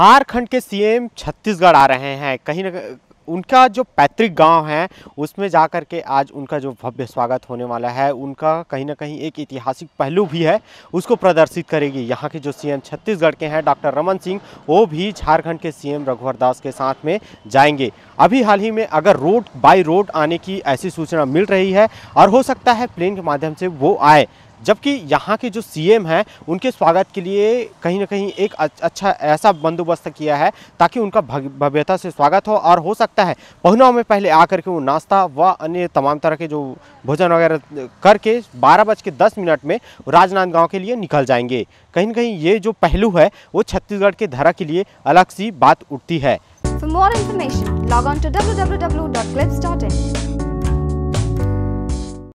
झारखंड के सीएम छत्तीसगढ़ आ रहे हैं कहीं ना उनका जो पैतृक गांव है उसमें जा कर के आज उनका जो भव्य स्वागत होने वाला है उनका कहीं ना कहीं एक ऐतिहासिक पहलू भी है उसको प्रदर्शित करेगी यहाँ के जो सीएम छत्तीसगढ़ के हैं डॉक्टर रमन सिंह वो भी झारखंड के सीएम रघुवर दास के साथ में जाएंगे अभी हाल ही में अगर रोड बाई रोड आने की ऐसी सूचना मिल रही है और हो सकता है प्लेन के माध्यम से वो आए जबकि यहाँ के जो सीएम हैं उनके स्वागत के लिए कहीं ना कहीं एक अच्छा ऐसा बंदोबस्त किया है ताकि उनका भव्यता से स्वागत हो और हो सकता है पहुनाव में पहले आकर के वो नाश्ता व अन्य तमाम तरह के जो भोजन वगैरह करके बारह बज के दस मिनट में राजनांदगांव के लिए निकल जाएंगे कहीं ना कहीं ये जो पहलू है वो छत्तीसगढ़ के धरा के लिए अलग सी बात उठती है For more information, log on to www.clips.in.